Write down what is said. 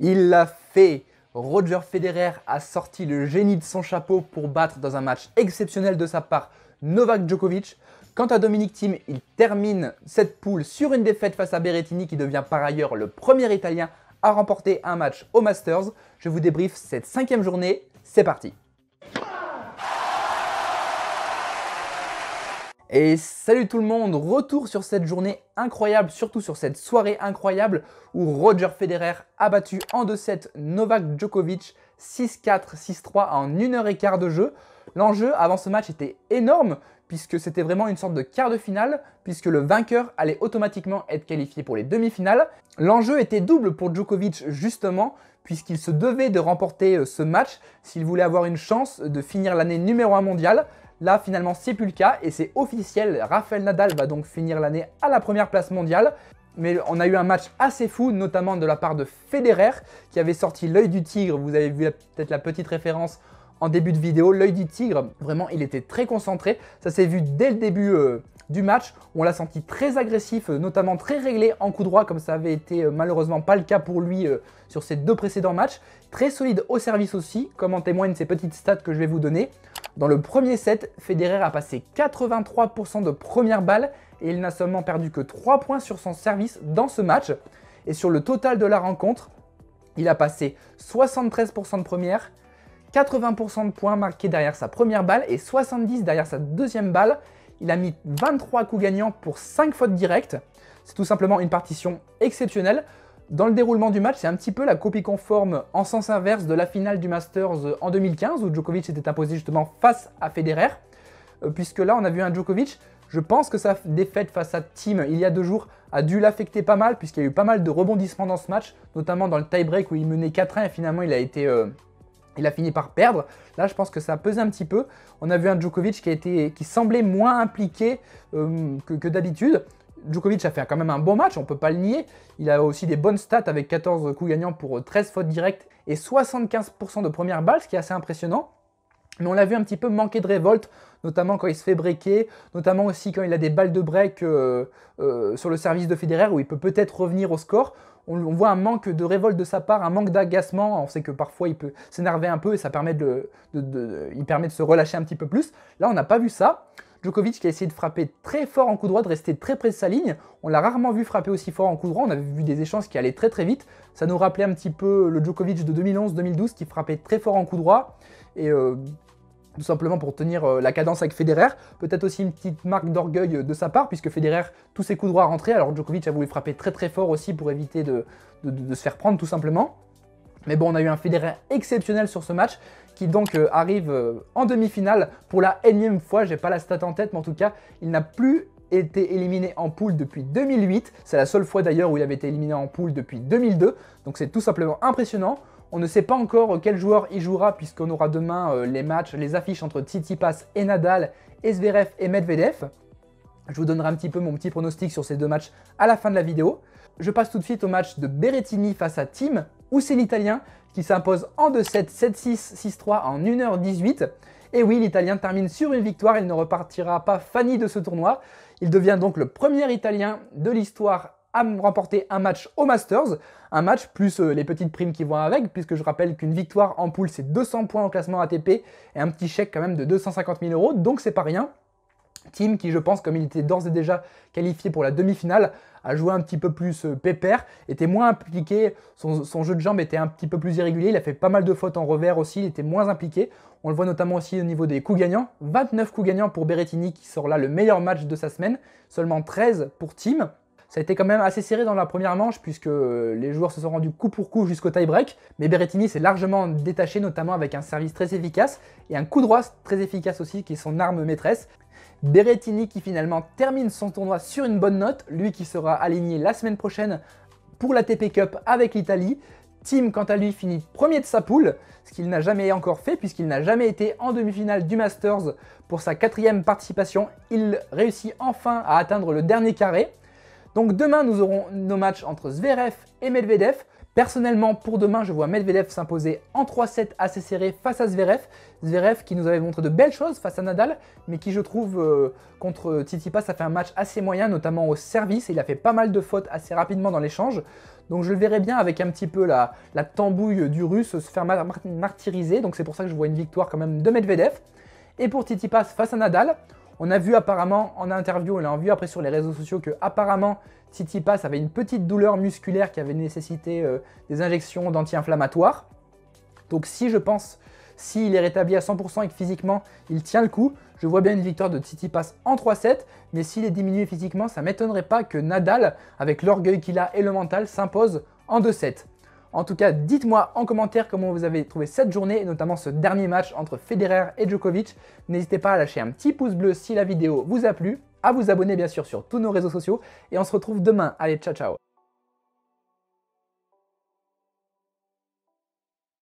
Il l'a fait. Roger Federer a sorti le génie de son chapeau pour battre dans un match exceptionnel de sa part Novak Djokovic. Quant à Dominic Thiem, il termine cette poule sur une défaite face à Berrettini qui devient par ailleurs le premier Italien à remporter un match au Masters. Je vous débrief cette cinquième journée, c'est parti Et salut tout le monde, retour sur cette journée incroyable, surtout sur cette soirée incroyable où Roger Federer a battu en 2-7 Novak Djokovic 6-4, 6-3 en 1 et quart de jeu. L'enjeu avant ce match était énorme puisque c'était vraiment une sorte de quart de finale puisque le vainqueur allait automatiquement être qualifié pour les demi-finales. L'enjeu était double pour Djokovic justement puisqu'il se devait de remporter euh, ce match s'il voulait avoir une chance de finir l'année numéro 1 mondial. Là, finalement, c'est plus le cas et c'est officiel. Rafael Nadal va donc finir l'année à la première place mondiale. Mais on a eu un match assez fou, notamment de la part de Federer, qui avait sorti l'œil du tigre. Vous avez vu peut-être la petite référence en début de vidéo. L'œil du tigre, vraiment, il était très concentré. Ça s'est vu dès le début euh, du match. On l'a senti très agressif, euh, notamment très réglé en coup droit, comme ça avait été euh, malheureusement pas le cas pour lui sur ses deux précédents matchs. Très solide au service aussi, comme en témoignent ces petites stats que je vais vous donner. Dans le premier set, Federer a passé 83% de première balle et il n'a seulement perdu que 3 points sur son service dans ce match. Et sur le total de la rencontre, il a passé 73% de première, 80% de points marqués derrière sa première balle et 70 derrière sa deuxième balle. Il a mis 23 coups gagnants pour 5 fautes directes. C'est tout simplement une partition exceptionnelle. Dans le déroulement du match, c'est un petit peu la copie conforme en sens inverse de la finale du Masters euh, en 2015 où Djokovic s'était imposé justement face à Federer. Euh, puisque là, on a vu un Djokovic, je pense que sa défaite face à Team il y a deux jours a dû l'affecter pas mal puisqu'il y a eu pas mal de rebondissements dans ce match, notamment dans le tie-break où il menait 4-1 et finalement il a été euh, il a fini par perdre. Là, je pense que ça a pesé un petit peu. On a vu un Djokovic qui, a été, qui semblait moins impliqué euh, que, d'habitude. Djokovic a fait quand même un bon match, on ne peut pas le nier. Il a aussi des bonnes stats avec 14 coups gagnants pour 13 euh, fautes directes et 75% de première balle, ce qui est assez impressionnant. Mais on l'a vu un petit peu manquer de révolte, notamment quand il se fait breaker, notamment aussi quand il a des balles de break euh, sur le service de Federer où il peut peut-être revenir au score on, voit un manque de révolte de sa part, un manque d'agacement. On sait que parfois il peut s'énerver un peu et ça permet de, il permet de se relâcher un petit peu plus. Là, on n'a pas vu ça. Djokovic qui a essayé de frapper très fort en coup droit, de rester très près de sa ligne. On l'a rarement vu frapper aussi fort en coup droit. On avait vu des échanges qui allaient très très vite. Ça nous rappelait un petit peu le Djokovic de 2011-2012 qui frappait très fort en coup droit. Et euh, tout simplement pour tenir euh, la cadence avec Federer. Peut-être aussi une petite marque d'orgueil euh, de sa part, puisque Federer, tous ses coups droits rentrés, Alors Djokovic a voulu frapper très très fort aussi pour éviter de, se faire prendre, tout simplement. Mais bon, on a eu un Federer exceptionnel sur ce match qui donc euh, arrive en demi-finale pour la énième fois. J'ai pas la stat en tête, mais en tout cas, il n'a plus été éliminé en poule depuis 2008. C'est la seule fois d'ailleurs où il avait été éliminé en poule depuis 2002. Donc c'est tout simplement impressionnant. On ne sait pas encore quel joueur il jouera puisqu'on aura demain euh, les matchs, les affiches entre Titi Pass et Nadal, SVRF et Medvedev. Je vous donnerai un petit peu mon petit pronostic sur ces deux matchs à la fin de la vidéo. Je passe tout de suite au match de Berrettini face à Tim, où c'est l'Italien qui s'impose en 2-7, 7-6, 6-3 en 1h18. Et oui, l'Italien termine sur une victoire, il ne repartira pas fanny de ce tournoi. Il devient donc le premier Italien de l'histoire à remporter un match au Masters, un match plus euh, les petites primes qui vont avec, puisque je rappelle qu'une victoire en poule c'est 200 points en classement ATP et un petit chèque quand même de 250 000 euros, donc c'est pas rien. Team qui, je pense, comme il était d'ores et déjà qualifié pour la demi-finale, a joué un petit peu plus euh, pépère, était moins impliqué, son, jeu de jambes était un petit peu plus irrégulier, il a fait pas mal de fautes en revers aussi, il était moins impliqué. On le voit notamment aussi au niveau des coups gagnants. 29 coups gagnants pour Berrettini qui sort là le meilleur match de sa semaine, seulement 13 pour Team. Ça a été quand même assez serré dans la première manche puisque euh, les joueurs se sont rendus coup pour coup jusqu'au tie-break, mais Berrettini s'est largement détaché notamment avec un service très efficace et un coup droit très efficace aussi qui est son arme maîtresse. Berrettini qui finalement termine son tournoi sur une bonne note, lui qui sera aligné la semaine prochaine pour la TP Cup avec l'Italie. Tim, quant à lui, finit premier de sa poule, ce qu'il n'a jamais encore fait puisqu'il n'a jamais été en demi-finale du Masters pour sa quatrième participation. Il réussit enfin à atteindre le dernier carré. Donc demain, nous aurons nos matchs entre Zverev et Medvedev. Personnellement, pour demain, je vois Medvedev s'imposer en 3-7 assez serré face à Zverev. Zverev qui nous avait montré de belles choses face à Nadal, mais qui je trouve euh, contre contre Titipas a fait un match assez moyen, notamment au service. Et il a fait pas mal de fautes assez rapidement dans l'échange. Donc je le verrai bien avec un petit peu la, la tambouille du russe se faire martyriser. Donc c'est pour ça que je vois une victoire quand même de Medvedev. Et pour Titipas face à Nadal, on a vu apparemment en interview, on l'a vu après sur les réseaux sociaux que apparemment Titi Pass avait une petite douleur musculaire qui avait nécessité euh, des injections d'anti-inflammatoires. Donc si je pense, s'il est rétabli à 100% et que physiquement il tient le coup, je vois bien une victoire de Titi Pass en 3-7, mais s'il est diminué physiquement, ça m'étonnerait pas que Nadal, avec l'orgueil qu'il a et le mental, s'impose en 2-7. En tout cas, dites-moi en commentaire comment vous avez trouvé cette journée, et notamment ce dernier match entre Federer et Djokovic. N'hésitez pas à lâcher un petit pouce bleu si la vidéo vous a plu, à vous abonner bien sûr sur tous nos réseaux sociaux, et on se retrouve demain. Allez, ciao ciao